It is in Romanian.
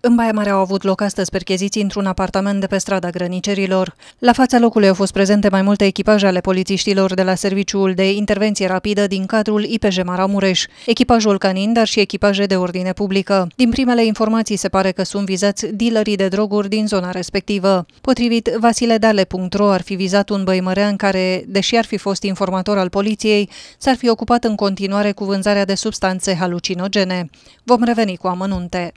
În Baia Mare au avut loc astăzi percheziții într-un apartament de pe strada Grănicerilor. La fața locului au fost prezente mai multe echipaje ale polițiștilor de la Serviciul de Intervenție Rapidă din cadrul IPJ Maramureș, echipajul Canin, dar și echipaje de ordine publică. Din primele informații se pare că sunt vizați dealerii de droguri din zona respectivă. Potrivit vasiledale.ro ar fi vizat un băimărean care, deși ar fi fost informator al poliției, s-ar fi ocupat în continuare cu vânzarea de substanțe halucinogene. Vom reveni cu amănunte.